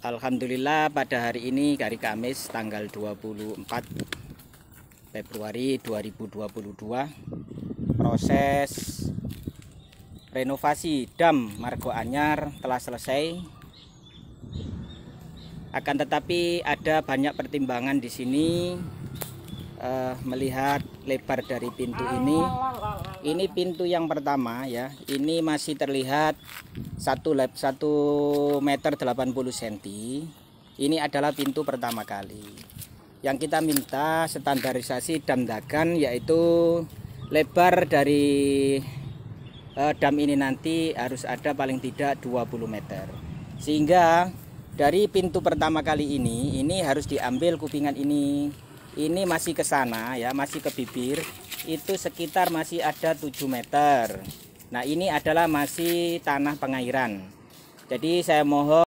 Alhamdulillah pada hari ini hari Kamis tanggal 24 Februari 2022 proses renovasi dam Margo Anyar telah selesai akan tetapi ada banyak pertimbangan di sini uh, melihat lebar dari pintu ini ini pintu yang pertama ya ini masih terlihat 1, 1 meter 80 cm ini adalah pintu pertama kali yang kita minta standarisasi dan dagan yaitu lebar dari eh, dam ini nanti harus ada paling tidak 20 meter sehingga dari pintu pertama kali ini ini harus diambil kupingan ini ini masih ke sana ya masih ke bibir itu sekitar masih ada 7 meter nah ini adalah masih tanah pengairan jadi saya mohon